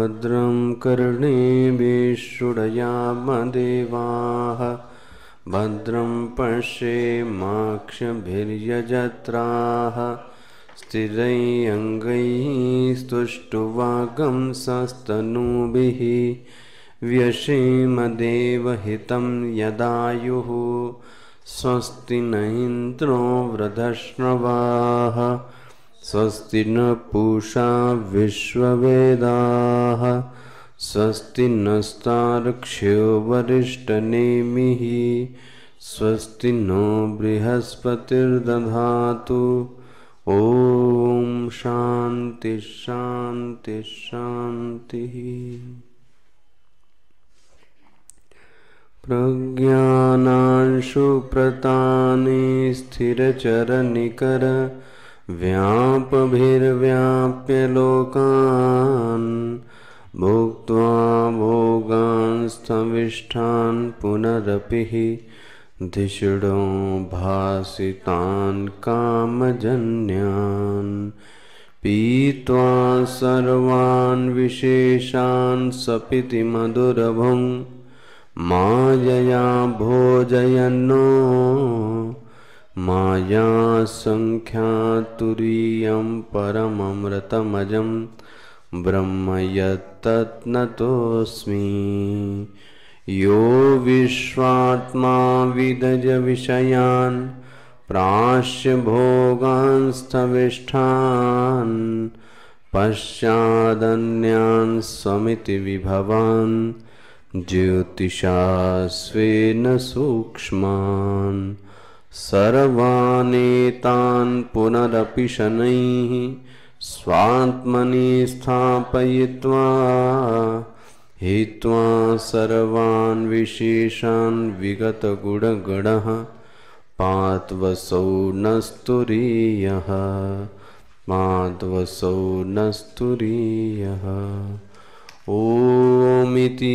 भद्रं कर्णे विषुडयामदेवाः भद्रं पश्ये माक्षभिर्यजत्राः स्थिरैरङ्गैः स्तुष्टुवागं सस्तनूभिः व्यशेमदेवहितं यदायुः स्वस्ति न इन्द्रो व्रधश्रवाः स्वस्ति न पूषा विश्ववेदाः स्वस्ति नस्तार्क्ष्यो वरिष्ठनेमिः स्वस्ति नो बृहस्पतिर्दधातु ॐ शान्ति शान्ति शान्तिः प्रज्ञानां स्थिरचरनिकर व्यापभिर्व्याप्य लोकान् भोक्त्वा भोगांस्तविष्ठान् पुनरपि धिषडो भासितान् कामजन्यान् पीत्वा सर्वान् विशेषान् सपिति मधुरभुं मायया भोजयन्नो माया सङ्ख्यातुरीयं परममृतमजं ब्रह्म यस्मी यो विश्वात्मा विदज विषयान प्राश्य भोगांस्थविष्ठान् पश्चादन्यान् स्वमिति विभवान् ज्योतिषास्वेन सूक्ष्मान् सर्वानेतान् पुनरपि शनैः स्वात्मनि स्थापयित्वा हित्वा सर्वान् विशेषान् विगतगुणगणः पात्वसौ नस्तुरीयः माध्वसौ नस्तुरीयः ओमिति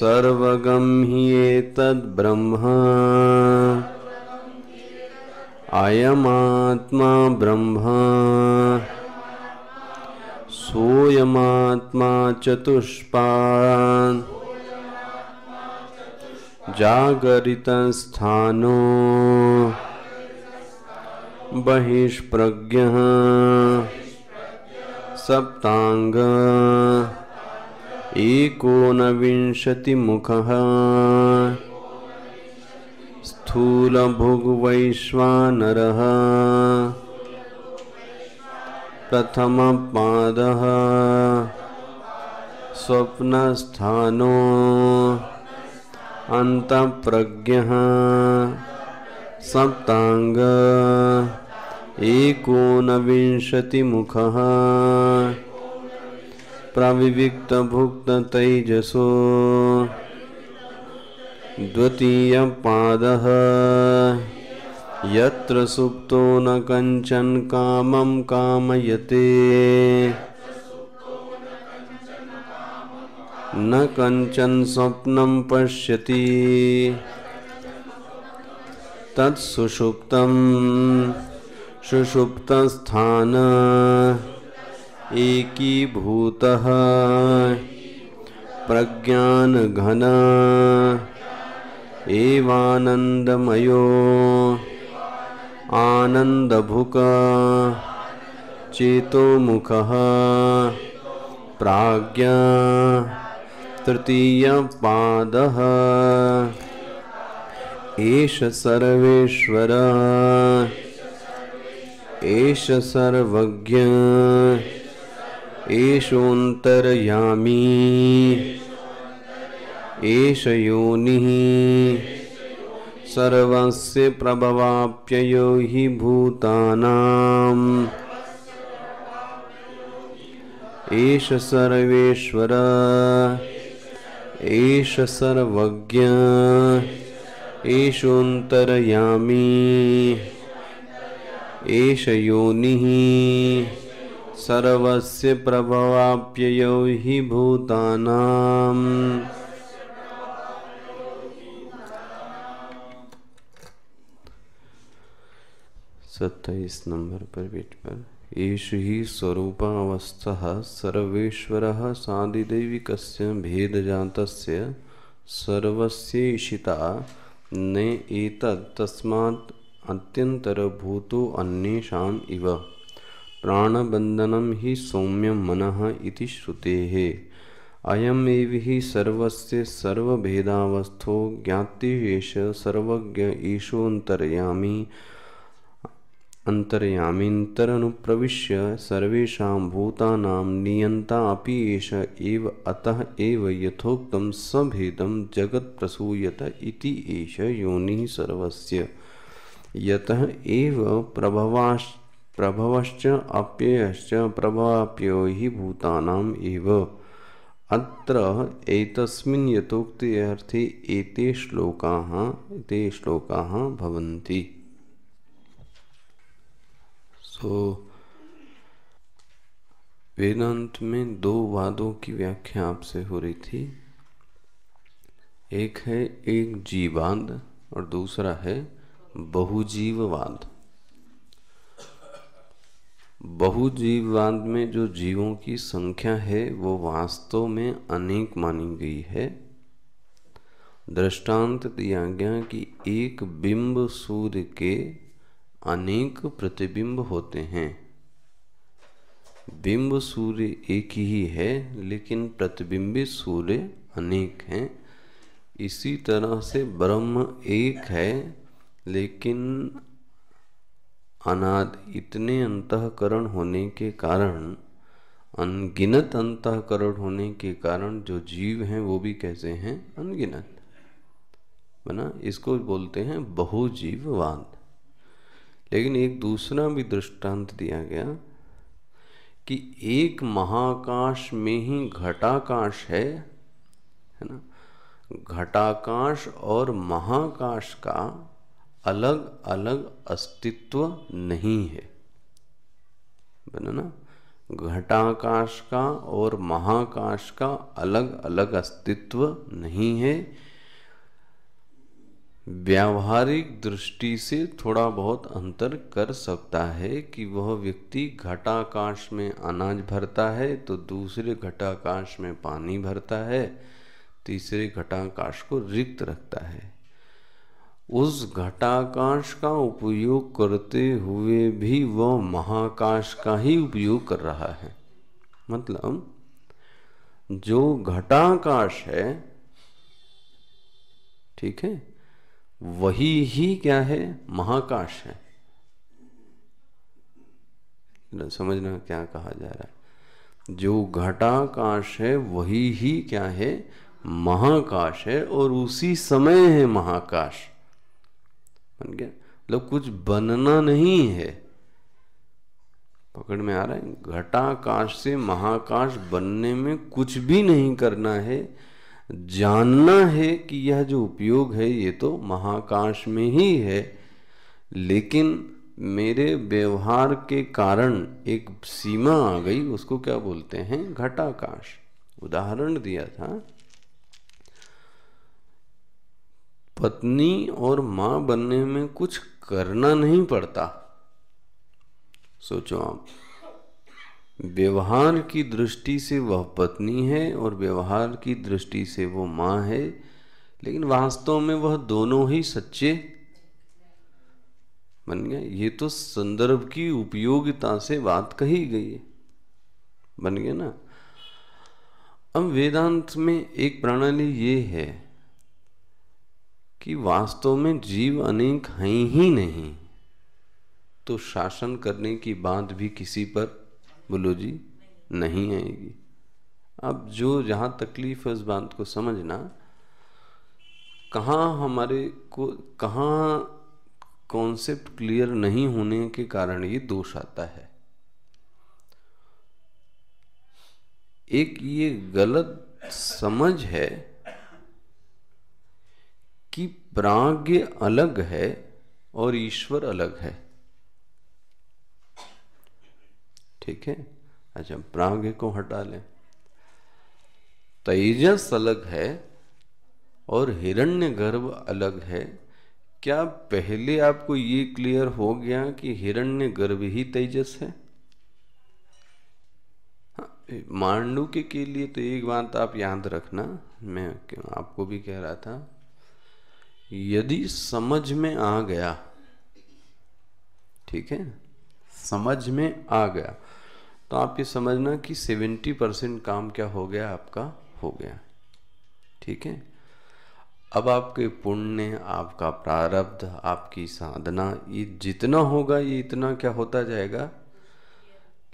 सर्वगं हि एतद्ब्रह्म अयमात्मा ब्रह्म सोऽयमात्मा जागरित स्थानो बहिष्प्रज्ञ सप्तांग एकोनविंशतिमुखः स्थूलभुग्वैश्वानरः प्रथमपादः स्वप्नस्थानो अन्तःप्रज्ञः सप्ताङ्ग एकोनविंशतिमुखः प्रविविक्त भुक्त तैजसो द्वितीय पाद यत्र सुप्तो न कंचन कामम कामयते न कंचन स्वप्न पश्यति तत्सुषुप्तं सुषुप्तस्थान प्रज्ञान एकीभूतः प्रज्ञानघन एवानन्दमयो चेतो मुख प्राज्ञा तृतीय पाद सर्वेश्वरा एष सर्वज्ञ एषोऽन्तर्यामी एष योनि सर्वस्य प्रभवाप्ययो हि भूतानाम् एष सर्वेश्वर एष सर्वज्ञ एषोऽन्तर्यामी एष योनिः सर्वस्य प्रभवाप्ययौ हि भूतानाम् सत्ताईस नंबर पर बीट पर एष ही स्वरूपावस्थ सर्वेश्वर सादिदेविक भेद जात ने एक तस्मा अत्यंतरभूत अन्षा इव प्राणबंधनम ही सौम्य मन इति श्रुते अयम एव ही सर्वस्य सर्वभेदावस्थो ज्ञातिवेश सर्वज्ञ ईशोतरयामी अंतरयामीतरुप्रवेश सर्वेषां भूतानां नियन्ता अपि एष एव अतः एव यथोक्तं सभेदं जगत्प्रसूयत इति एष योनिः सर्वस्य यतः एव प्रभवाश्च प्रभवश्च अप्ययश्च प्रभाप्यो ही भूतानाम एव अत्र एतस्मिन् यथोक्ते अर्थे एते श्लोकाः ते श्लोकाः भवन्ति सो वेदांत में दो वादों की व्याख्या आपसे हो रही थी एक है एक जीवाद और दूसरा है बहुजीववाद बहुजीववाद में जो जीवों की संख्या है वो वास्तव में अनेक मानी गई है दृष्टांत दिया गया कि एक बिंब सूर्य के अनेक प्रतिबिंब होते हैं बिंब सूर्य एक ही है लेकिन प्रतिबिंबित सूर्य अनेक हैं इसी तरह से ब्रह्म एक है लेकिन अनाद इतने अंतकरण होने के कारण अनगिनत अंतकरण होने के कारण जो जीव हैं वो भी कैसे हैं अनगिनत बना इसको बोलते हैं बहुजीववाद लेकिन एक दूसरा भी दृष्टांत दिया गया कि एक महाकाश में ही घटाकाश है है ना घटाकाश और महाकाश का अलग अलग अस्तित्व नहीं है बना ना घटाकाश का और महाकाश का अलग अलग अस्तित्व नहीं है व्यावहारिक दृष्टि से थोड़ा बहुत अंतर कर सकता है कि वह व्यक्ति घटाकाश में अनाज भरता है तो दूसरे घटाकाश में पानी भरता है तीसरे घटाकाश को रिक्त रखता है उस घटाकाश का उपयोग करते हुए भी वह महाकाश का ही उपयोग कर रहा है मतलब जो घटाकाश है ठीक है वही ही क्या है महाकाश है समझना क्या कहा जा रहा है जो घटाकाश है वही ही क्या है महाकाश है और उसी समय है महाकाश बन गया मतलब कुछ बनना नहीं है पकड़ में आ रहा है घटाकाश से महाकाश बनने में कुछ भी नहीं करना है जानना है कि यह जो उपयोग है ये तो महाकाश में ही है लेकिन मेरे व्यवहार के कारण एक सीमा आ गई उसको क्या बोलते हैं घटाकाश उदाहरण दिया था पत्नी और मां बनने में कुछ करना नहीं पड़ता सोचो आप व्यवहार की दृष्टि से वह पत्नी है और व्यवहार की दृष्टि से वो मां है लेकिन वास्तव में वह दोनों ही सच्चे बन गया ये तो संदर्भ की उपयोगिता से बात कही गई है बन गया ना अब वेदांत में एक प्रणाली ये है कि वास्तव में जीव अनेक हैं ही नहीं तो शासन करने की बात भी किसी पर बोलो जी नहीं आएगी अब जो जहाँ तकलीफ है उस बात को समझना कहाँ हमारे को कहाँ कॉन्सेप्ट क्लियर नहीं होने के कारण ये दोष आता है एक ये गलत समझ है कि प्राग्ञ अलग है और ईश्वर अलग है ठीक है अच्छा प्राग्ञ को हटा लें तेजस अलग है और हिरण्य गर्भ अलग है क्या पहले आपको ये क्लियर हो गया कि हिरण्य गर्भ ही तेजस है हाँ, मांडू के लिए तो एक बात आप याद रखना मैं आपको भी कह रहा था यदि समझ में आ गया ठीक है समझ में आ गया तो आप ये समझना कि 70 परसेंट काम क्या हो गया आपका हो गया ठीक है अब आपके पुण्य आपका प्रारब्ध आपकी साधना ये जितना होगा ये इतना क्या होता जाएगा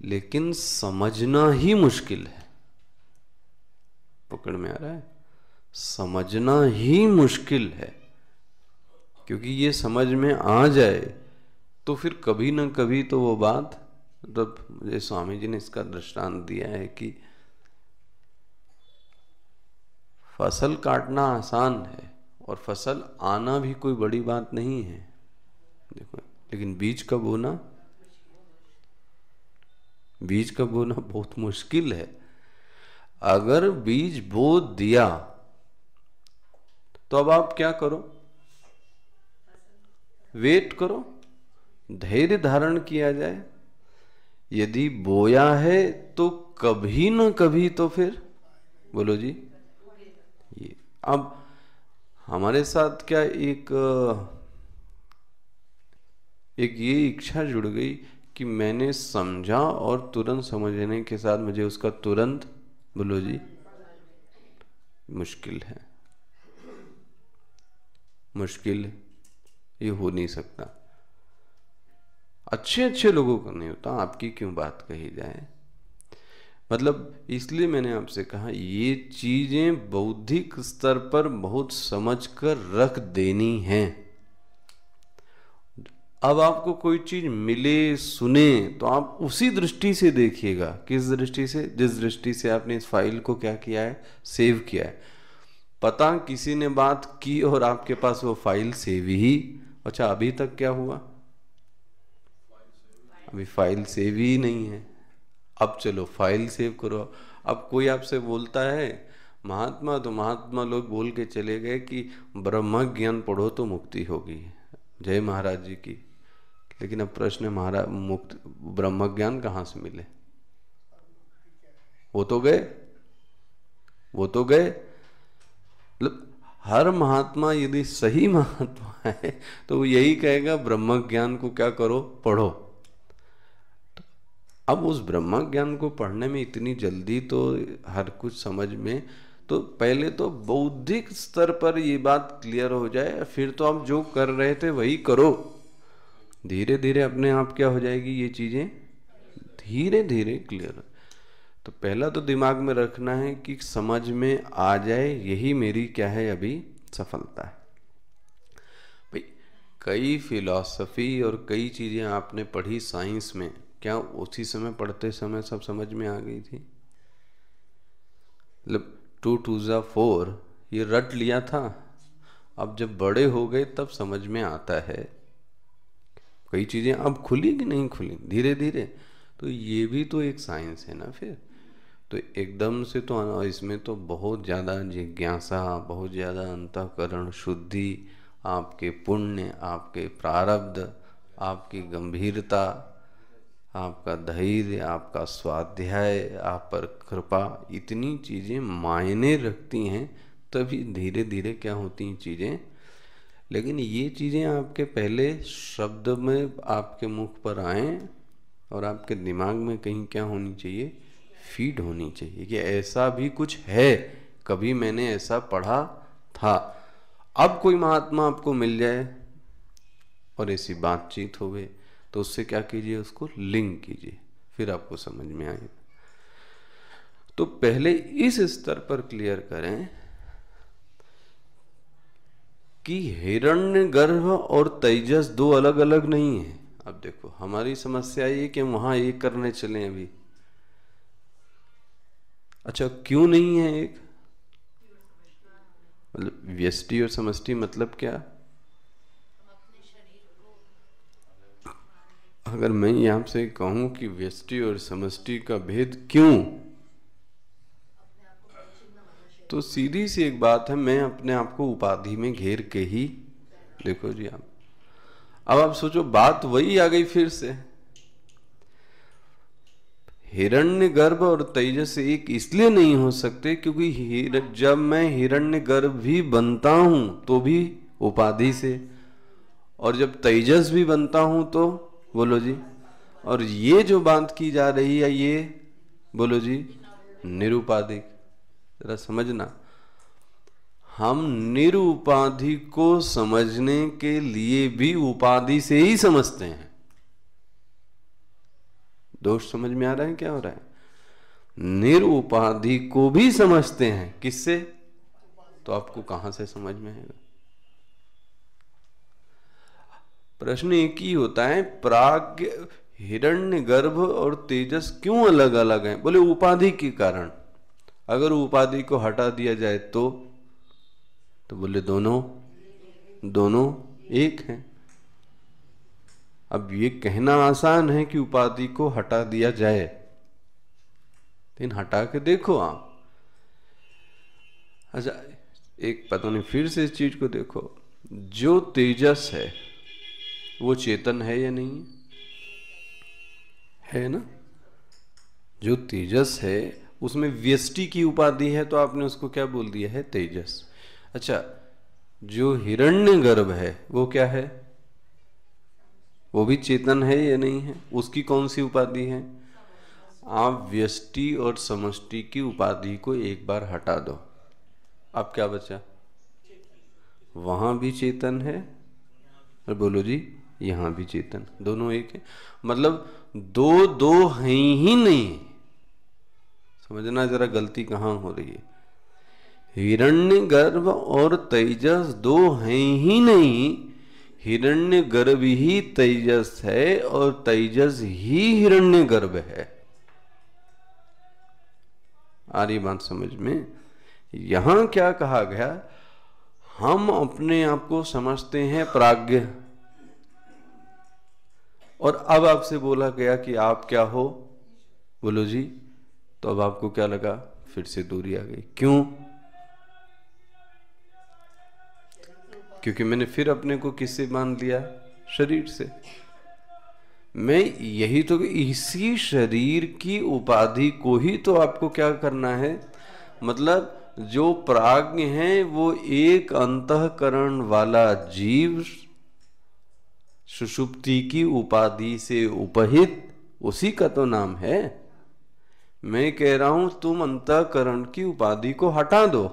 लेकिन समझना ही मुश्किल है पकड़ में आ रहा है समझना ही मुश्किल है क्योंकि ये समझ में आ जाए तो फिर कभी ना कभी तो वो बात मतलब मुझे स्वामी जी ने इसका दृष्टांत दिया है कि फसल काटना आसान है और फसल आना भी कोई बड़ी बात नहीं है देखो लेकिन बीज का बोना बीज का बोना बहुत मुश्किल है अगर बीज बो दिया तो अब आप क्या करो वेट करो धैर्य धारण किया जाए यदि बोया है तो कभी न कभी तो फिर बोलो जी ये अब हमारे साथ क्या एक एक ये इच्छा जुड़ गई कि मैंने समझा और तुरंत समझने के साथ मुझे उसका तुरंत बोलो जी मुश्किल है मुश्किल है ये हो नहीं सकता अच्छे अच्छे लोगों का नहीं होता आपकी क्यों बात कही जाए मतलब इसलिए मैंने आपसे कहा ये चीज़ें बौद्धिक स्तर पर बहुत समझ कर रख देनी है अब आपको कोई चीज़ मिले सुने तो आप उसी दृष्टि से देखिएगा किस दृष्टि से जिस दृष्टि से आपने इस फाइल को क्या किया है सेव किया है पता किसी ने बात की और आपके पास वो फाइल सेव ही अच्छा अभी तक क्या हुआ अभी फाइल सेव ही नहीं है अब चलो फाइल सेव करो अब कोई आपसे बोलता है महात्मा तो महात्मा लोग बोल के चले गए कि ब्रह्म ज्ञान पढ़ो तो मुक्ति होगी जय महाराज जी की लेकिन अब प्रश्न महाराज मुक्त ब्रह्म ज्ञान कहाँ से मिले वो तो गए वो तो गए हर महात्मा यदि सही महात्मा है तो वो यही कहेगा ब्रह्म ज्ञान को क्या करो पढ़ो तो अब उस ब्रह्म ज्ञान को पढ़ने में इतनी जल्दी तो हर कुछ समझ में तो पहले तो बौद्धिक स्तर पर ये बात क्लियर हो जाए फिर तो आप जो कर रहे थे वही करो धीरे धीरे अपने आप क्या हो जाएगी ये चीज़ें धीरे धीरे क्लियर तो पहला तो दिमाग में रखना है कि समझ में आ जाए यही मेरी क्या है अभी सफलता है भाई कई फिलॉसफी और कई चीज़ें आपने पढ़ी साइंस में क्या उसी समय पढ़ते समय सब समझ में आ गई थी मतलब टू टू ज़ा फोर ये रट लिया था अब जब बड़े हो गए तब समझ में आता है कई चीज़ें अब खुली कि नहीं खुली धीरे धीरे तो ये भी तो एक साइंस है ना फिर तो एकदम से तो इसमें तो बहुत ज़्यादा जिज्ञासा बहुत ज़्यादा अंतकरण शुद्धि आपके पुण्य आपके प्रारब्ध आपकी गंभीरता आपका धैर्य आपका स्वाध्याय आप पर कृपा इतनी चीज़ें मायने रखती हैं तभी धीरे धीरे क्या होती हैं चीज़ें लेकिन ये चीज़ें आपके पहले शब्द में आपके मुख पर आए और आपके दिमाग में कहीं क्या होनी चाहिए फीड होनी चाहिए कि ऐसा भी कुछ है कभी मैंने ऐसा पढ़ा था अब कोई महात्मा आपको मिल जाए और ऐसी बातचीत हो गई तो उससे क्या कीजिए उसको लिंक कीजिए फिर आपको समझ में आएगा तो पहले इस स्तर पर क्लियर करें कि हिरण्य गर्भ और तेजस दो अलग अलग नहीं है अब देखो हमारी समस्या ये कि वहां ये करने चले अभी अच्छा क्यों नहीं है एक मतलब व्यस्टि और समष्टि मतलब क्या अगर मैं यहां से कहूं कि व्यस्टि और समष्टि का भेद क्यों तो सीधी सी एक बात है मैं अपने आप को उपाधि में घेर के ही देखो जी आप अब आप सोचो बात वही आ गई फिर से हिरण्य गर्भ और तेजस एक इसलिए नहीं हो सकते क्योंकि जब मैं हिरण्य गर्भ भी बनता हूं तो भी उपाधि से और जब तेजस भी बनता हूं तो बोलो जी और ये जो बात की जा रही है ये बोलो जी निरुपाधिक जरा समझना हम निरुपाधि को समझने के लिए भी उपाधि से ही समझते हैं दोष समझ में आ रहा है क्या हो रहा है निरुपाधि को भी समझते हैं किससे तो आपको कहां से समझ में आएगा प्रश्न एक ही होता है प्राग हिरण्य गर्भ और तेजस क्यों अलग अलग हैं बोले उपाधि के कारण अगर उपाधि को हटा दिया जाए तो तो बोले दोनों दोनों एक हैं अब ये कहना आसान है कि उपाधि को हटा दिया जाए लेकिन हटा के देखो आप अच्छा एक पता नहीं फिर से इस चीज को देखो जो तेजस है वो चेतन है या नहीं है ना जो तेजस है उसमें व्यष्टि की उपाधि है तो आपने उसको क्या बोल दिया है तेजस अच्छा जो हिरण्य गर्भ है वो क्या है वो भी चेतन है या नहीं है उसकी कौन सी उपाधि है आप व्यष्टि और समष्टि की उपाधि को एक बार हटा दो अब क्या बचा वहाँ भी चेतन है और बोलो जी यहाँ भी चेतन दोनों एक है मतलब दो दो हैं ही नहीं समझना जरा गलती कहाँ हो रही है हिरण्य गर्भ और तेजस दो हैं ही नहीं हिरण्य गर्भ ही तेजस है और तेजस ही हिरण्य गर्भ है आ रही बात समझ में यहां क्या कहा गया हम अपने आप को समझते हैं प्राग्ञ और अब आपसे बोला गया कि आप क्या हो बोलो जी तो अब आपको क्या लगा फिर से दूरी आ गई क्यों क्योंकि मैंने फिर अपने को किससे बांध लिया शरीर से मैं यही तो इसी शरीर की उपाधि को ही तो आपको क्या करना है मतलब जो प्राग्ञ है वो एक अंतकरण वाला जीव सुषुप्ति की उपाधि से उपहित उसी का तो नाम है मैं कह रहा हूं तुम अंतकरण की उपाधि को हटा दो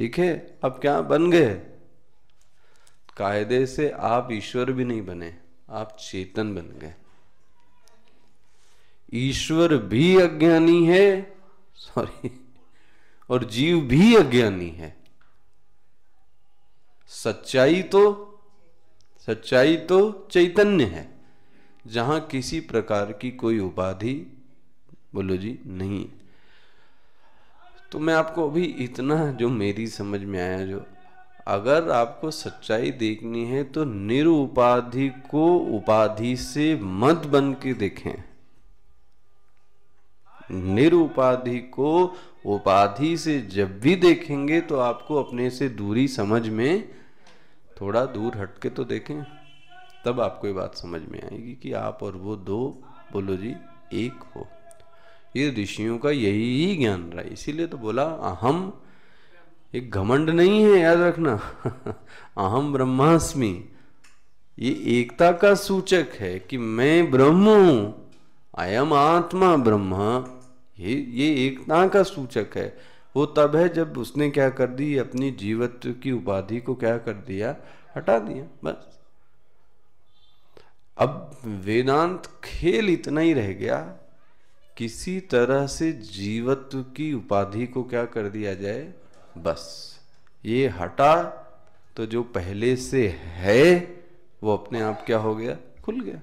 ठीक है अब क्या बन गए कायदे से आप ईश्वर भी नहीं बने आप चेतन बन गए ईश्वर भी अज्ञानी है सॉरी और जीव भी अज्ञानी है सच्चाई तो सच्चाई तो चैतन्य है जहां किसी प्रकार की कोई उपाधि बोलो जी नहीं है तो मैं आपको अभी इतना जो मेरी समझ में आया जो अगर आपको सच्चाई देखनी है तो निरुपाधि को उपाधि से मत बन के देखें निरुपाधि को उपाधि से जब भी देखेंगे तो आपको अपने से दूरी समझ में थोड़ा दूर हटके तो देखें तब आपको ये बात समझ में आएगी कि आप और वो दो बोलो जी एक हो ये ऋषियों का यही ही ज्ञान रहा इसीलिए तो बोला अहम एक घमंड नहीं है याद रखना अहम ब्रह्मास्मि ये एकता का सूचक है कि मैं ब्रह्म हूं अयम आत्मा ब्रह्म ये ये एकता का सूचक है वो तब है जब उसने क्या कर दी अपनी जीवत्व की उपाधि को क्या कर दिया हटा दिया बस अब वेदांत खेल इतना ही रह गया किसी तरह से जीवत्व की उपाधि को क्या कर दिया जाए बस ये हटा तो जो पहले से है वो अपने आप क्या हो गया खुल गया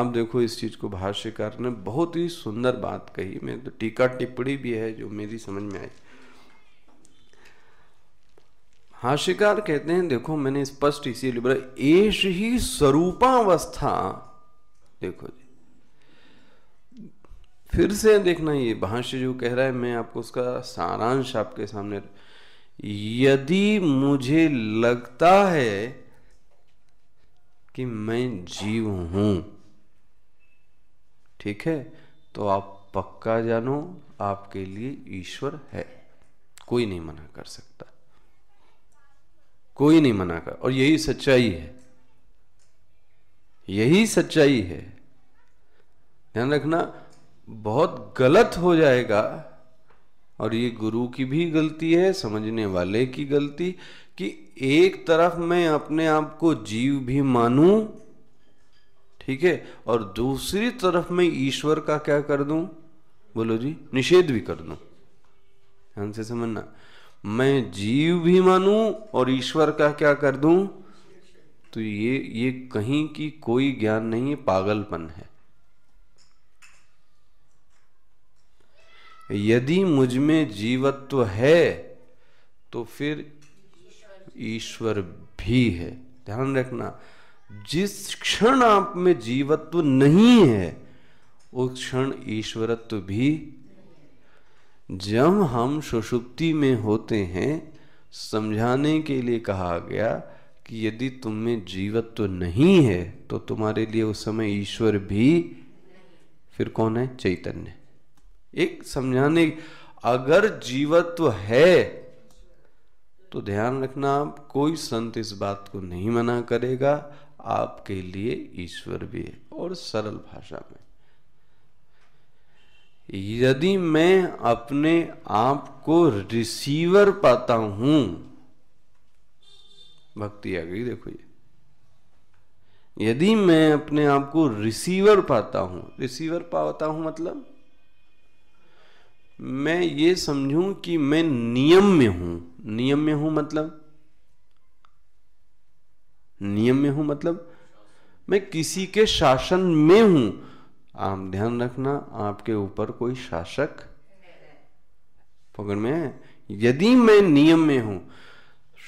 अब देखो इस चीज को भाष्यकार ने बहुत ही सुंदर बात कही मैं तो टीका टिप्पणी भी है जो मेरी समझ में आई भाष्यकार कहते हैं देखो मैंने स्पष्ट इसीलिए बोला एश ही स्वरूपावस्था देखो जी फिर से देखना ये भाष्य जो कह रहा है मैं आपको उसका सारांश आपके सामने यदि मुझे लगता है कि मैं जीव हूं ठीक है तो आप पक्का जानो आपके लिए ईश्वर है कोई नहीं मना कर सकता कोई नहीं मना कर और यही सच्चाई है यही सच्चाई है ध्यान रखना बहुत गलत हो जाएगा और ये गुरु की भी गलती है समझने वाले की गलती कि एक तरफ मैं अपने आप को जीव भी मानूं ठीक है और दूसरी तरफ मैं ईश्वर का क्या कर दूं बोलो जी निषेध भी कर दूं ध्यान से समझना मैं जीव भी मानूं और ईश्वर का क्या कर दूं तो ये ये कहीं की कोई ज्ञान नहीं है पागलपन है यदि मुझ में जीवत्व है तो फिर ईश्वर भी है ध्यान रखना जिस क्षण आप में जीवत्व नहीं है उस क्षण ईश्वरत्व भी जब हम सुषुप्ति में होते हैं समझाने के लिए कहा गया कि यदि तुम में जीवत्व नहीं है तो तुम्हारे लिए उस समय ईश्वर भी फिर कौन है चैतन्य एक समझाने अगर जीवत्व है तो ध्यान रखना आप कोई संत इस बात को नहीं मना करेगा आपके लिए ईश्वर भी है और सरल भाषा में यदि मैं अपने आप को रिसीवर पाता हूं भक्ति आ गई देखो ये यदि मैं अपने आप को रिसीवर पाता हूं रिसीवर पाता हूं मतलब मैं ये समझूं कि मैं नियम में हूं नियम में हूं मतलब नियम में हूं मतलब मैं किसी के शासन में हूं आप ध्यान रखना आपके ऊपर कोई शासक पकड़ में है यदि मैं नियम में हूं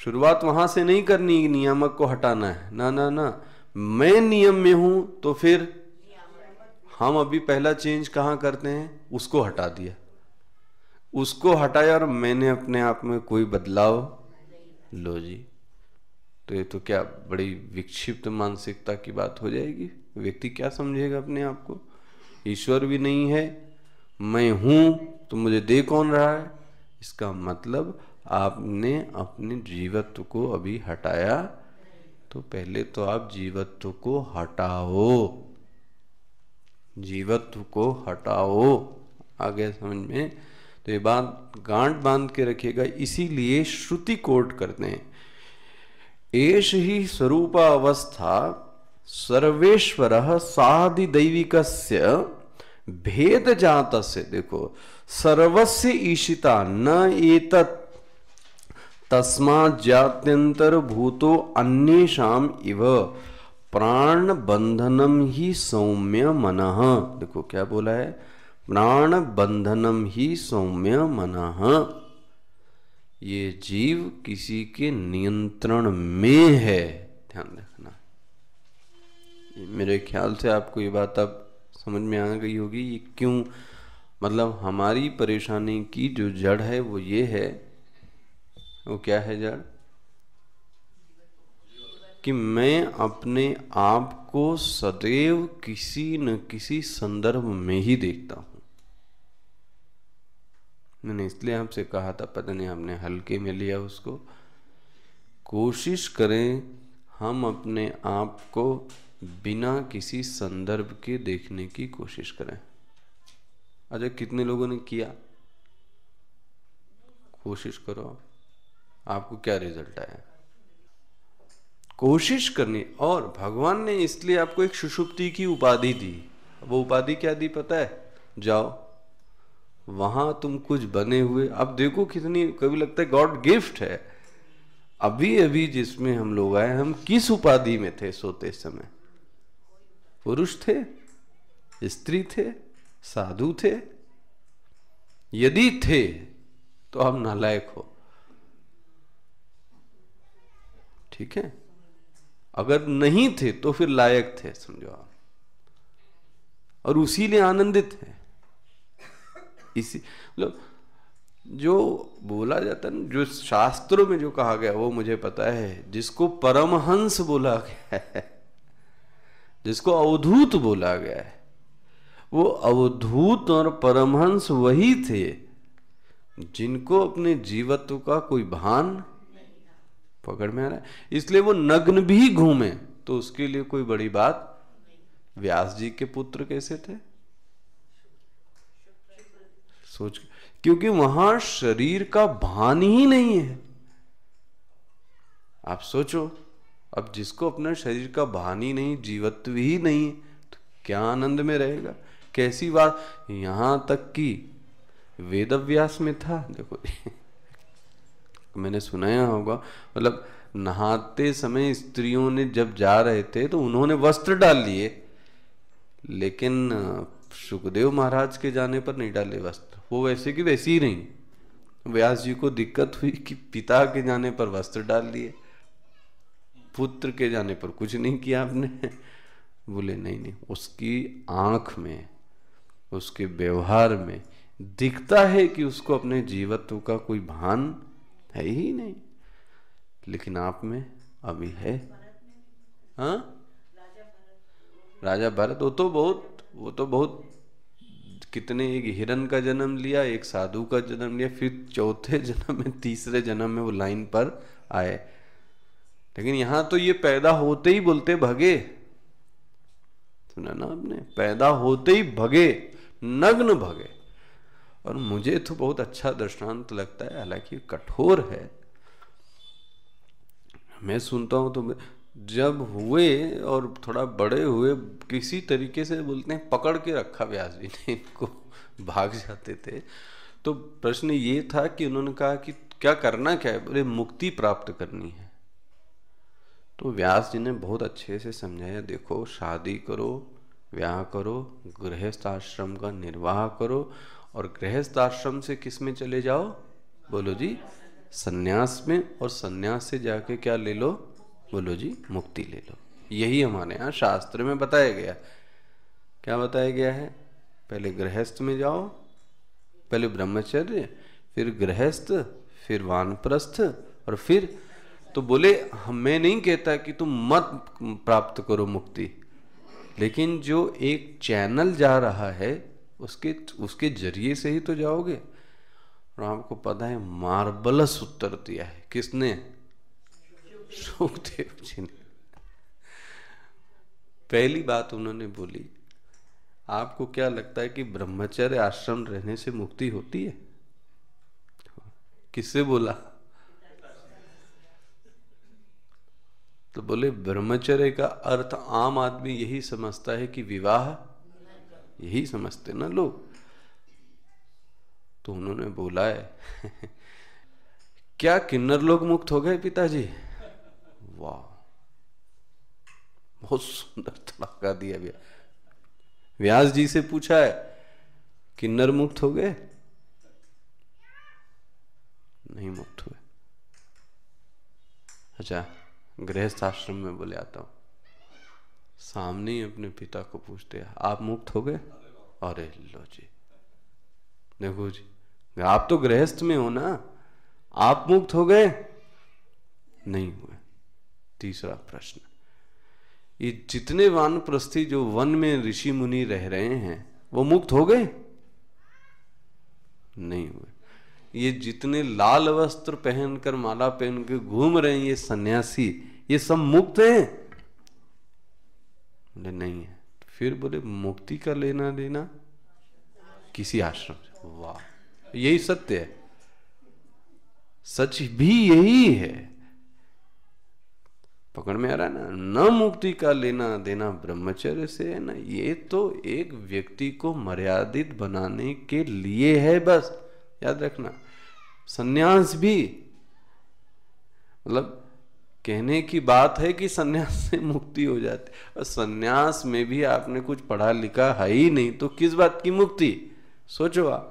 शुरुआत वहां से नहीं करनी नियामक को हटाना है ना ना ना मैं नियम में हूं तो फिर हम अभी पहला चेंज कहां करते हैं उसको हटा दिया उसको हटाया और मैंने अपने आप में कोई बदलाव लो जी तो ये तो क्या बड़ी विक्षिप्त मानसिकता की बात हो जाएगी व्यक्ति क्या समझेगा अपने आप को ईश्वर भी नहीं है मैं हूं तो मुझे दे कौन रहा है इसका मतलब आपने अपने जीवत्व को अभी हटाया तो पहले तो आप जीवत्व को हटाओ जीवत्व को हटाओ आगे समझ में तो ये बात गांठ बांध के रखिएगा इसीलिए श्रुति कोट करते हैं एश ही स्वरूप अवस्था सर्वेश्वर साधि दैविक भेद जात से देखो सर्वस्य ईशिता न एत तस्मा जात्यंतर भूतो अन्येषाम इव प्राण बंधनम ही सौम्य मन देखो क्या बोला है प्राण बंधनम ही सौम्य मना ये जीव किसी के नियंत्रण में है ध्यान रखना मेरे ख्याल से आपको ये बात अब समझ में आ गई होगी ये क्यों मतलब हमारी परेशानी की जो जड़ है वो ये है वो क्या है जड़ कि मैं अपने आप को सदैव किसी न किसी संदर्भ में ही देखता हूँ मैंने इसलिए आपसे कहा था पता नहीं हमने हल्के में लिया उसको कोशिश करें हम अपने आप को बिना किसी संदर्भ के देखने की कोशिश करें अच्छा कितने लोगों ने किया कोशिश करो आपको क्या रिजल्ट आया कोशिश करनी और भगवान ने इसलिए आपको एक सुषुप्ति की उपाधि दी वो उपाधि क्या दी पता है जाओ वहां तुम कुछ बने हुए अब देखो कितनी कभी लगता है गॉड गिफ्ट है अभी अभी जिसमें हम लोग आए हम किस उपाधि में थे सोते समय पुरुष थे स्त्री थे साधु थे यदि थे तो हम नालायक हो ठीक है अगर नहीं थे तो फिर लायक थे समझो आप और उसी लिए आनंदित है इसी मतलब जो बोला जाता है जो शास्त्रों में जो कहा गया वो मुझे पता है जिसको परमहंस बोला गया है जिसको अवधूत बोला गया है वो अवधूत और परमहंस वही थे जिनको अपने जीवत्व का कोई भान पकड़ में आ रहा है इसलिए वो नग्न भी घूमे तो उसके लिए कोई बड़ी बात व्यास जी के पुत्र कैसे थे सोच क्योंकि वहां शरीर का भान ही नहीं है आप सोचो अब जिसको अपना शरीर का भान ही नहीं जीवत्व ही नहीं तो क्या आनंद में रहेगा कैसी बात यहां तक कि वेदव्यास में था देखो मैंने सुनाया होगा मतलब नहाते समय स्त्रियों ने जब जा रहे थे तो उन्होंने वस्त्र डाल लिए लेकिन सुखदेव महाराज के जाने पर नहीं डाले वस्त्र वो वैसे की वैसी ही रही व्यास जी को दिक्कत हुई कि पिता के जाने पर वस्त्र डाल दिए पुत्र के जाने पर कुछ नहीं किया आपने बोले नहीं नहीं उसकी आंख में उसके व्यवहार में दिखता है कि उसको अपने जीवत्व का कोई भान है ही नहीं लेकिन आप में अभी है हाँ राजा भारत वो तो बहुत वो तो बहुत कितने एक हिरन का जन्म लिया एक साधु का जन्म लिया फिर चौथे जन्म में तीसरे जन्म में वो लाइन पर आए लेकिन यहां तो ये पैदा होते ही बोलते भगे सुना ना आपने पैदा होते ही भगे नग्न भगे और मुझे तो बहुत अच्छा दृष्टांत लगता है हालांकि कठोर है मैं सुनता हूं तो जब हुए और थोड़ा बड़े हुए किसी तरीके से बोलते हैं पकड़ के रखा व्यास जी ने इनको भाग जाते थे तो प्रश्न ये था कि उन्होंने कहा कि क्या करना क्या है बोले मुक्ति प्राप्त करनी है तो व्यास जी ने बहुत अच्छे से समझाया देखो शादी करो व्याह करो गृहस्थ आश्रम का निर्वाह करो और गृहस्थ आश्रम से किस में चले जाओ बोलो जी सन्यास में और सन्यास से जाके क्या ले लो बोलो जी मुक्ति ले लो यही हमारे यहाँ शास्त्र में बताया गया क्या बताया गया है पहले गृहस्थ में जाओ पहले ब्रह्मचर्य फिर गृहस्थ फिर वानप्रस्थ और फिर तो बोले मैं नहीं कहता कि तुम मत प्राप्त करो मुक्ति लेकिन जो एक चैनल जा रहा है उसके उसके जरिए से ही तो जाओगे और आपको पता है मार्बलस उत्तर दिया है किसने सुखदेव जी ने पहली बात उन्होंने बोली आपको क्या लगता है कि ब्रह्मचर्य आश्रम रहने से मुक्ति होती है किससे बोला तो बोले ब्रह्मचर्य का अर्थ आम आदमी यही समझता है कि विवाह यही समझते ना लोग तो उन्होंने बोला है क्या किन्नर लोग मुक्त हो गए पिताजी वाह बहुत सुंदर तड़ाका दिया गया व्यास जी से पूछा है किन्नर मुक्त हो गए नहीं मुक्त हुए अच्छा गृहस्थ आश्रम में बोले आता हूं सामने ही अपने पिता को पूछते हैं आप मुक्त हो गए अरे लो जी देखो जी आप तो गृहस्थ में हो ना आप मुक्त हो गए नहीं हुए तीसरा प्रश्न ये जितने वानप्रस्थी जो वन में ऋषि मुनि रह रहे हैं वो मुक्त हो गए नहीं हुए ये जितने लाल वस्त्र पहनकर माला पहन के घूम रहे हैं ये सन्यासी ये सब मुक्त हैं बोले नहीं है फिर बोले मुक्ति का लेना देना किसी आश्रम से वाह यही सत्य है सच भी यही है पकड़ में आ रहा है ना न मुक्ति का लेना देना ब्रह्मचर्य से है ना ये तो एक व्यक्ति को मर्यादित बनाने के लिए है बस याद रखना सन्यास भी मतलब कहने की बात है कि सन्यास से मुक्ति हो जाती और सन्यास में भी आपने कुछ पढ़ा लिखा है ही नहीं तो किस बात की मुक्ति सोचो आप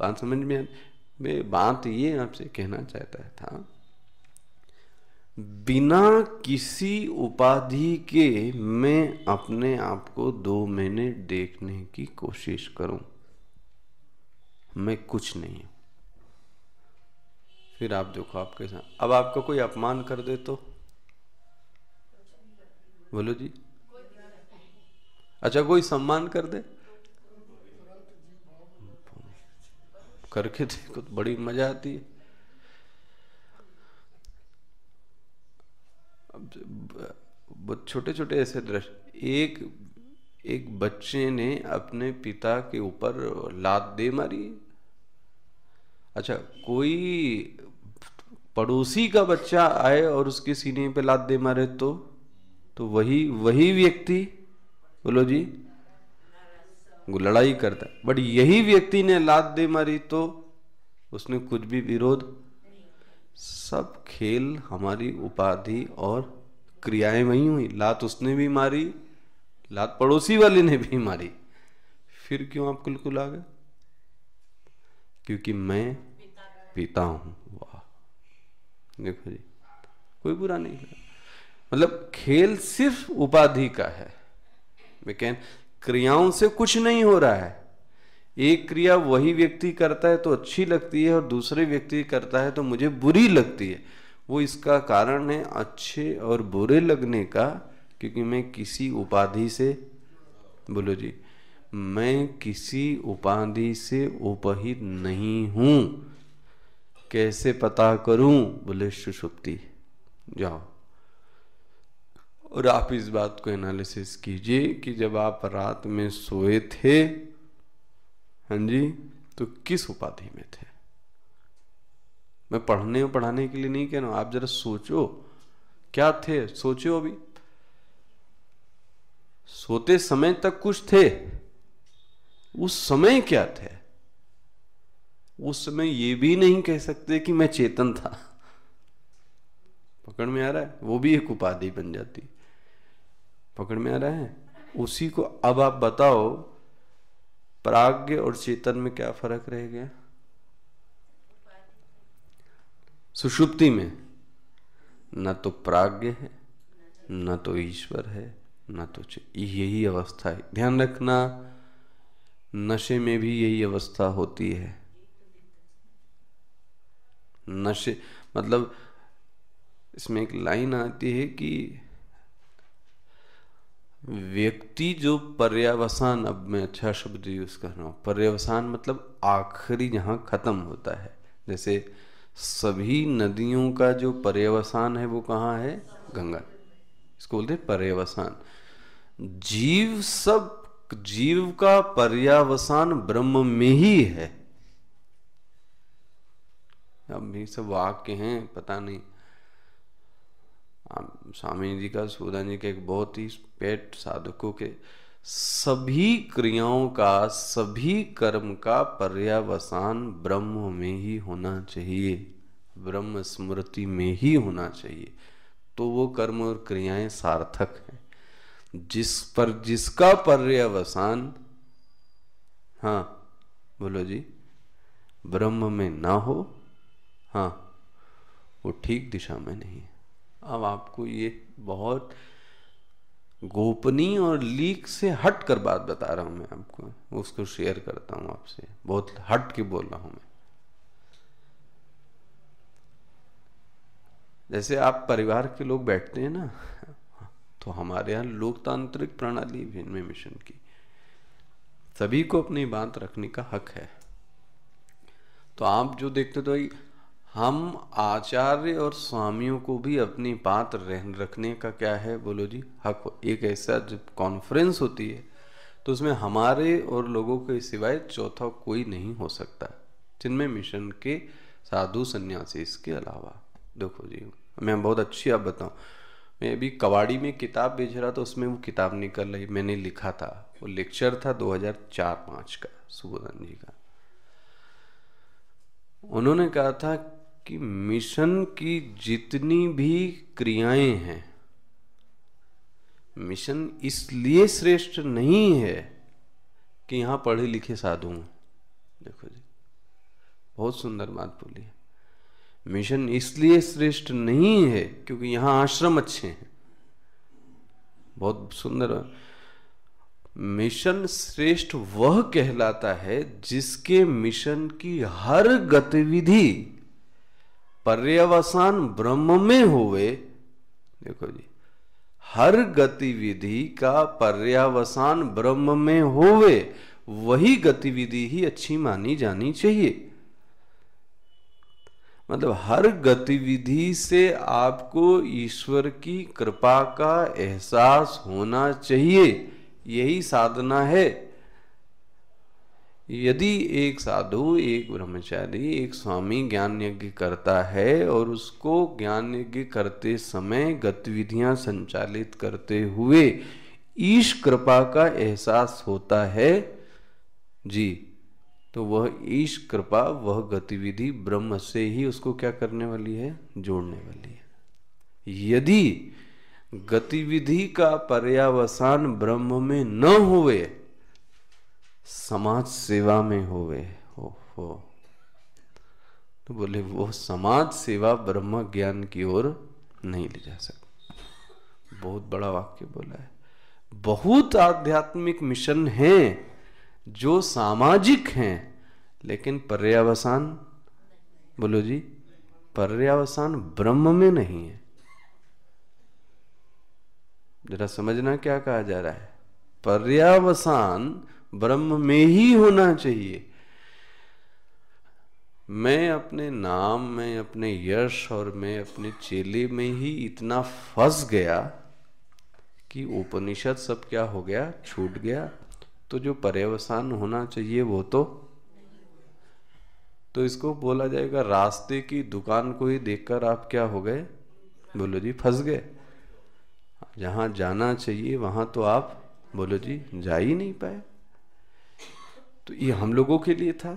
बात समझ में आ बात ये आपसे कहना चाहता था बिना किसी उपाधि के मैं अपने आप को दो महीने देखने की कोशिश करूं मैं कुछ नहीं हूं फिर आप देखो आपके साथ अब आपको कोई अपमान कर दे तो बोलो जी अच्छा कोई सम्मान कर दे करके देखो तो बड़ी मजा आती है छोटे छोटे ऐसे दृश्य एक एक बच्चे ने अपने पिता के ऊपर लात दे मारी अच्छा कोई पड़ोसी का बच्चा आए और उसके सीने पे लात दे मारे तो तो वही वही व्यक्ति बोलो जी लड़ाई करता है बट यही व्यक्ति ने लात दे मारी तो उसने कुछ भी विरोध सब खेल हमारी उपाधि और क्रियाएं वही हुई लात उसने भी मारी लात पड़ोसी वाले ने भी मारी फिर क्यों आप कुलकुल आ गए क्योंकि मैं पीता हूं वाह देखो जी कोई बुरा नहीं है मतलब खेल सिर्फ उपाधि का है मैं कह क्रियाओं से कुछ नहीं हो रहा है एक क्रिया वही व्यक्ति करता है तो अच्छी लगती है और दूसरे व्यक्ति करता है तो मुझे बुरी लगती है वो इसका कारण है अच्छे और बुरे लगने का क्योंकि मैं किसी उपाधि से बोलो जी मैं किसी उपाधि से उपहित नहीं हूँ कैसे पता करूँ बोले सुषुप्ति जाओ और आप इस बात को एनालिसिस कीजिए कि जब आप रात में सोए थे हाँ जी तो किस उपाधि में थे मैं पढ़ने और पढ़ाने के लिए नहीं कह रहा हूं आप जरा सोचो क्या थे सोचो अभी सोते समय तक कुछ थे उस समय क्या थे उस समय ये भी नहीं कह सकते कि मैं चेतन था पकड़ में आ रहा है वो भी एक उपाधि बन जाती पकड़ में आ रहा है उसी को अब आप बताओ प्राग्ञ और चेतन में क्या फर्क रह गया सुषुप्ति में न तो प्राग्ञ है न तो ईश्वर है न तो यही अवस्था है ध्यान रखना नशे में भी यही अवस्था होती है नशे मतलब इसमें एक लाइन आती है कि व्यक्ति जो पर्यावसान अब मैं अच्छा शब्द यूज कर रहा हूँ पर्यावसान मतलब आखिरी जहाँ खत्म होता है जैसे सभी नदियों का जो पर्यावसान है वो कहाँ है गंगा इसको बोलते हैं पर्यावसान जीव सब जीव का पर्यावसान ब्रह्म में ही है अब भी सब वाक्य हैं पता नहीं स्वामी जी का सूदन जी के एक बहुत ही पेट साधकों के सभी क्रियाओं का सभी कर्म का पर्यावसान ब्रह्म में ही होना चाहिए ब्रह्म स्मृति में ही होना चाहिए तो वो कर्म और क्रियाएं सार्थक हैं जिस पर जिसका पर्यावसान हाँ बोलो जी ब्रह्म में ना हो हाँ वो ठीक दिशा में नहीं है अब आपको ये बहुत गोपनीय और लीक से हट कर बात बता रहा हूं मैं आपको उसको शेयर करता हूं आपसे बहुत हट के बोल रहा हूं मैं जैसे आप परिवार के लोग बैठते हैं ना तो हमारे यहां लोकतांत्रिक प्रणाली इनमें मिशन की सभी को अपनी बात रखने का हक है तो आप जो देखते तो हम आचार्य और स्वामियों को भी अपनी बात रहन रखने का क्या है बोलो जी हक एक ऐसा जब कॉन्फ्रेंस होती है तो उसमें हमारे और लोगों के सिवाय चौथा कोई नहीं हो सकता जिनमें मिशन के साधु सन्यासी इसके अलावा देखो जी मैं बहुत अच्छी आप बताऊं मैं अभी कबाडी में किताब भेज रहा था उसमें वो किताब निकल रही मैंने लिखा था वो लेक्चर था 2004-5 का सुबोधन जी का उन्होंने कहा था कि मिशन की जितनी भी क्रियाएं हैं मिशन इसलिए श्रेष्ठ नहीं है कि यहां पढ़े लिखे साधु देखो जी बहुत सुंदर बात बोली है मिशन इसलिए श्रेष्ठ नहीं है क्योंकि यहां आश्रम अच्छे हैं बहुत सुंदर मिशन श्रेष्ठ वह कहलाता है जिसके मिशन की हर गतिविधि पर्यवसान ब्रह्म में होवे देखो जी हर गतिविधि का पर्यावसान ब्रह्म में होवे वही गतिविधि ही अच्छी मानी जानी चाहिए मतलब हर गतिविधि से आपको ईश्वर की कृपा का एहसास होना चाहिए यही साधना है यदि एक साधु एक ब्रह्मचारी एक स्वामी ज्ञान यज्ञ करता है और उसको ज्ञान यज्ञ करते समय गतिविधियां संचालित करते हुए ईश कृपा का एहसास होता है जी तो वह ईश कृपा वह गतिविधि ब्रह्म से ही उसको क्या करने वाली है जोड़ने वाली है यदि गतिविधि का पर्यावसान ब्रह्म में न हुए समाज सेवा में होवे हो हो तो बोले वो समाज सेवा ब्रह्म ज्ञान की ओर नहीं ले जा सकते बहुत बड़ा वाक्य बोला है बहुत आध्यात्मिक मिशन हैं जो सामाजिक हैं लेकिन पर्यावसान बोलो जी पर्यावसान ब्रह्म में नहीं है जरा समझना क्या कहा जा रहा है पर्यावसान ब्रह्म में ही होना चाहिए मैं अपने नाम में अपने यश और मैं अपने चेले में ही इतना फंस गया कि उपनिषद सब क्या हो गया छूट गया तो जो पर्यवसान होना चाहिए वो तो तो इसको बोला जाएगा रास्ते की दुकान को ही देखकर आप क्या हो गए बोलो जी फंस गए जहां जाना चाहिए वहां तो आप बोलो जी जा ही नहीं पाए तो ये हम लोगों के लिए था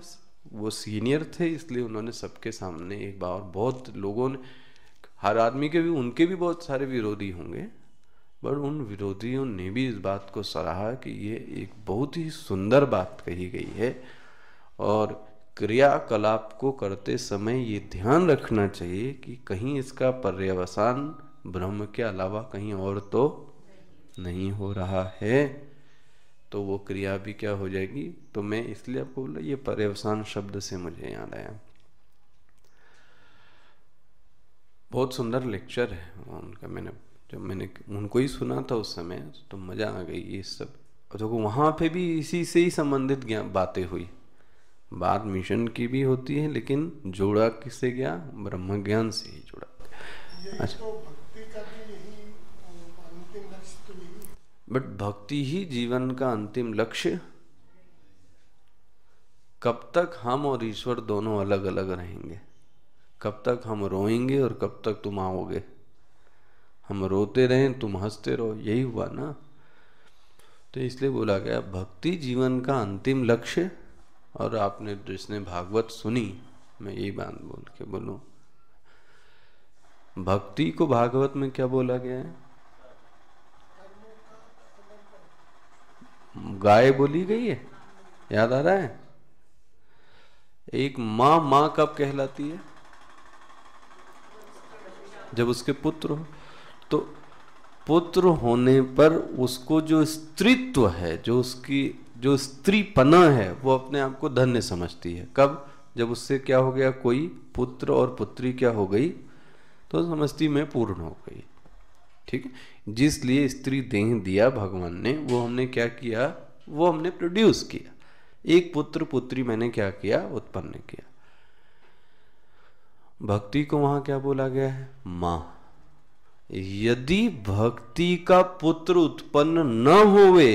वो सीनियर थे इसलिए उन्होंने सबके सामने एक बार बहुत लोगों ने हर आदमी के भी उनके भी बहुत सारे विरोधी होंगे पर उन विरोधियों ने भी इस बात को सराहा कि ये एक बहुत ही सुंदर बात कही गई है और क्रियाकलाप को करते समय ये ध्यान रखना चाहिए कि कहीं इसका पर्यवसान ब्रह्म के अलावा कहीं और तो नहीं हो रहा है तो वो क्रिया भी क्या हो जाएगी तो मैं इसलिए आपको बोला ये पर्यवसान शब्द से मुझे याद आया बहुत सुंदर लेक्चर है उनका मैंने जब मैंने उनको ही सुना था उस समय तो मज़ा आ गई ये सब और देखो वहाँ पे भी इसी से ही संबंधित बातें हुई बात मिशन की भी होती है लेकिन जोड़ा किससे गया ब्रह्म ज्ञान से ही जुड़ा अच्छा बट भक्ति ही जीवन का अंतिम लक्ष्य कब तक हम और ईश्वर दोनों अलग अलग रहेंगे कब तक हम रोएंगे और कब तक तुम आओगे हम रोते रहें तुम हंसते रहो यही हुआ ना तो इसलिए बोला गया भक्ति जीवन का अंतिम लक्ष्य और आपने जिसने तो भागवत सुनी मैं यही बात बोल के बोलूँ भक्ति को भागवत में क्या बोला गया है गाय बोली गई है याद आ रहा है एक माँ माँ कब कहलाती है जब उसके पुत्र हो तो पुत्र होने पर उसको जो स्त्रीत्व है जो उसकी जो स्त्रीपना है वो अपने आप को धन्य समझती है कब जब उससे क्या हो गया कोई पुत्र और पुत्री क्या हो गई तो समझती में पूर्ण हो गई ठीक है जिसलिए स्त्री देह दिया भगवान ने वो हमने क्या किया वो हमने प्रोड्यूस किया एक पुत्र पुत्री मैंने क्या किया उत्पन्न किया भक्ति को वहां क्या बोला गया है मां यदि भक्ति का पुत्र उत्पन्न न होवे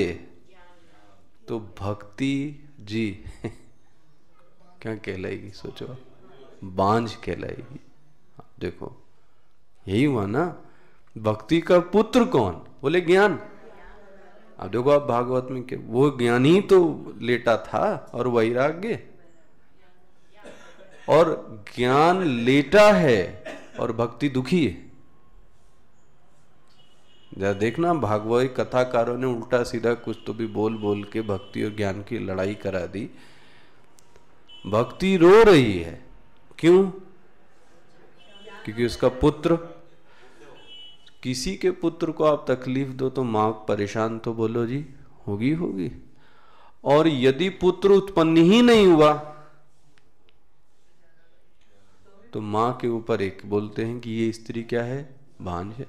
तो भक्ति जी क्या कहलाएगी सोचो बांझ कहलाएगी देखो यही हुआ ना भक्ति का पुत्र कौन बोले ज्ञान अब देखो आप भागवत में क्या वो ज्ञान ही तो लेटा था और वैराग्य और ज्ञान लेटा है और भक्ति दुखी है जरा देखना भागवत कथाकारों ने उल्टा सीधा कुछ तो भी बोल बोल के भक्ति और ज्ञान की लड़ाई करा दी भक्ति रो रही है क्यों क्योंकि उसका पुत्र किसी के पुत्र को आप तकलीफ दो तो माँ परेशान तो बोलो जी होगी होगी और यदि पुत्र उत्पन्न ही नहीं हुआ तो मां के ऊपर एक बोलते हैं कि ये स्त्री क्या है भांज है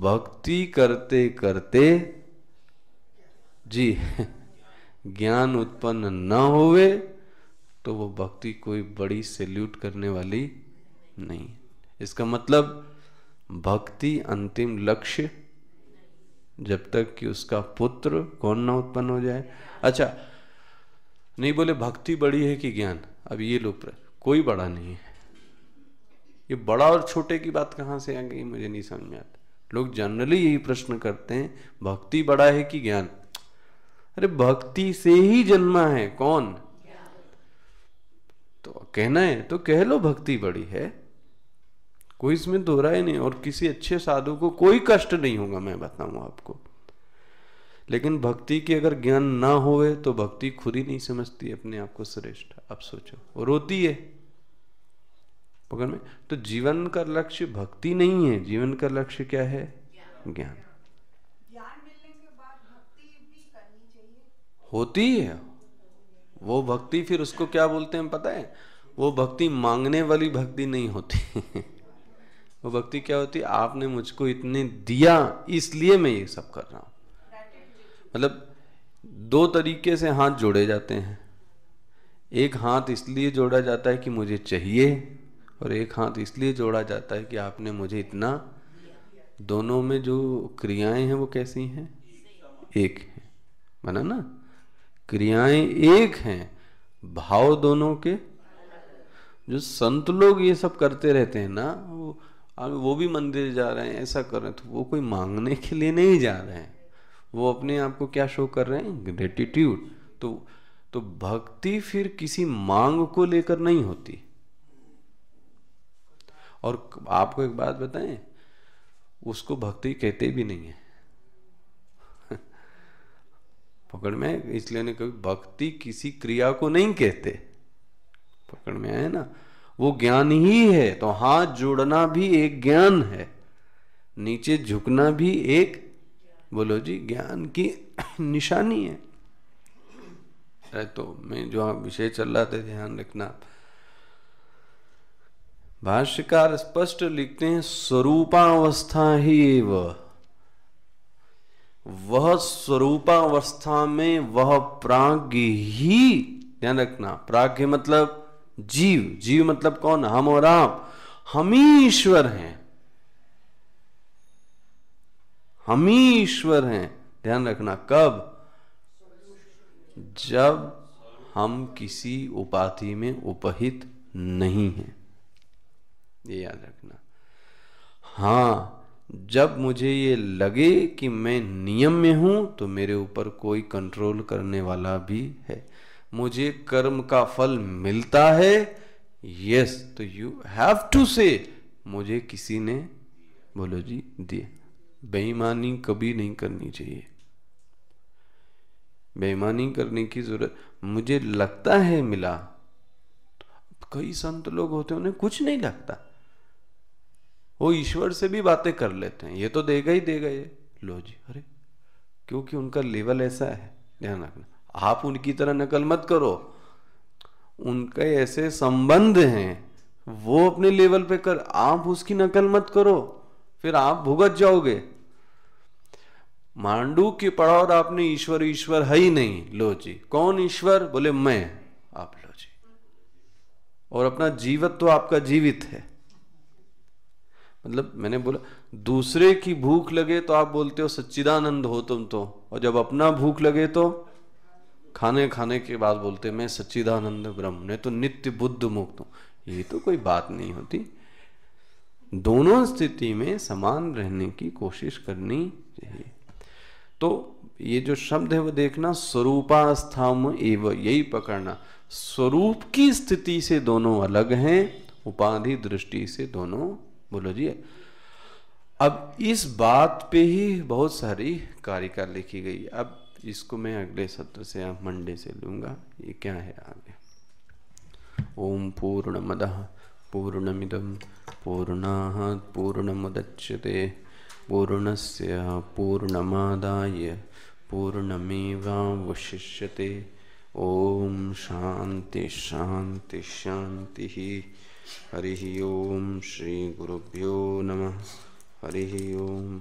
भक्ति करते करते जी ज्ञान उत्पन्न न हो तो वो भक्ति कोई बड़ी सैल्यूट करने वाली नहीं इसका मतलब भक्ति अंतिम लक्ष्य जब तक कि उसका पुत्र कौन ना उत्पन्न हो जाए अच्छा नहीं बोले भक्ति बड़ी है कि ज्ञान अब ये लोग कोई बड़ा नहीं है ये बड़ा और छोटे की बात कहाँ से आ गई मुझे नहीं समझ में आता लोग जनरली यही प्रश्न करते हैं भक्ति बड़ा है कि ज्ञान अरे भक्ति से ही जन्मा है कौन तो कहना है तो कह लो भक्ति बड़ी है कोई इसमें दोहरा ही नहीं और किसी अच्छे साधु को कोई कष्ट नहीं होगा मैं बताऊं आपको लेकिन भक्ति की अगर ज्ञान ना होवे तो भक्ति खुद ही नहीं समझती अपने आप को श्रेष्ठ आप सोचो और रोती है पकड़ में तो जीवन का लक्ष्य भक्ति नहीं है जीवन का लक्ष्य क्या है ज्ञान होती है वो भक्ति फिर उसको क्या बोलते हैं पता है वो भक्ति मांगने वाली भक्ति नहीं होती वो भक्ति क्या होती है आपने मुझको इतने दिया इसलिए मैं ये सब कर रहा हूँ मतलब दो तरीके से हाथ जोड़े जाते हैं एक हाथ इसलिए जोड़ा जाता है कि मुझे चाहिए और एक हाथ इसलिए जोड़ा जाता है कि आपने मुझे इतना दोनों में जो क्रियाएं हैं वो कैसी हैं एक है बना ना क्रियाएं एक हैं भाव दोनों के जो संत लोग ये सब करते रहते हैं ना वो और वो भी मंदिर जा रहे हैं ऐसा कर रहे हैं तो वो कोई मांगने के लिए नहीं जा रहे हैं वो अपने आप को क्या शो कर रहे हैं ग्रेटिट्यूड तो तो भक्ति फिर किसी मांग को लेकर नहीं होती और आपको एक बात बताएं उसको भक्ति कहते भी नहीं है पकड़ में इसलिए ने कभी भक्ति किसी क्रिया को नहीं कहते पकड़ में आए ना वो ज्ञान ही है तो हाथ जोड़ना भी एक ज्ञान है नीचे झुकना भी एक बोलो जी ज्ञान की निशानी है तो मैं जो विषय चल रहा था ध्यान रखना भाष्यकार स्पष्ट लिखते हैं स्वरूपावस्था ही एव वह स्वरूपावस्था में वह प्राग ही ध्यान रखना प्राग मतलब जीव जीव मतलब कौन हम और आप हम ईश्वर हैं हम ईश्वर हैं ध्यान रखना कब जब हम किसी उपाधि में उपहित नहीं हैं ये याद रखना हाँ जब मुझे ये लगे कि मैं नियम में हूं तो मेरे ऊपर कोई कंट्रोल करने वाला भी है मुझे कर्म का फल मिलता है यस तो यू हैव टू से मुझे किसी ने बोलो जी दिया बेईमानी कभी नहीं करनी चाहिए बेईमानी करने की जरूरत मुझे लगता है मिला कई संत लोग होते हैं उन्हें कुछ नहीं लगता वो ईश्वर से भी बातें कर लेते हैं ये तो देगा ही देगा ये लो जी अरे क्योंकि उनका लेवल ऐसा है ध्यान रखना आप उनकी तरह नकल मत करो उनके ऐसे संबंध हैं वो अपने लेवल पे कर आप उसकी नकल मत करो फिर आप भुगत जाओगे मांडू की पढ़ाओ आपने ईश्वर ईश्वर है ही नहीं लो जी कौन ईश्वर बोले मैं आप लो जी और अपना जीवत तो आपका जीवित है मतलब मैंने बोला दूसरे की भूख लगे तो आप बोलते हो सच्चिदानंद हो तुम तो और जब अपना भूख लगे तो खाने खाने के बाद बोलते मैं सच्चिदानंद ब्रह्म ने तो नित्य बुद्ध मुक्त हूं ये तो कोई बात नहीं होती दोनों स्थिति में समान रहने की कोशिश करनी चाहिए तो ये जो शब्द है वो देखना स्वरूपास्थाम एव यही पकड़ना स्वरूप की स्थिति से दोनों अलग हैं उपाधि दृष्टि से दोनों बोलो जी अब इस बात पे ही बहुत सारी कारिका लिखी गई अब इसको मैं अगले सत्र से आप मंडे से लूँगा ये क्या है आगे ओम पूर्णमद पूर्णमिदम पूर्णा मुदच्यते पूर्णस्य पूर्णमादाय पूर्णमेवावशिष्यते ओम शांति शांति शांति हरि ओम श्री गुरुभ्यो नमः हरि ओम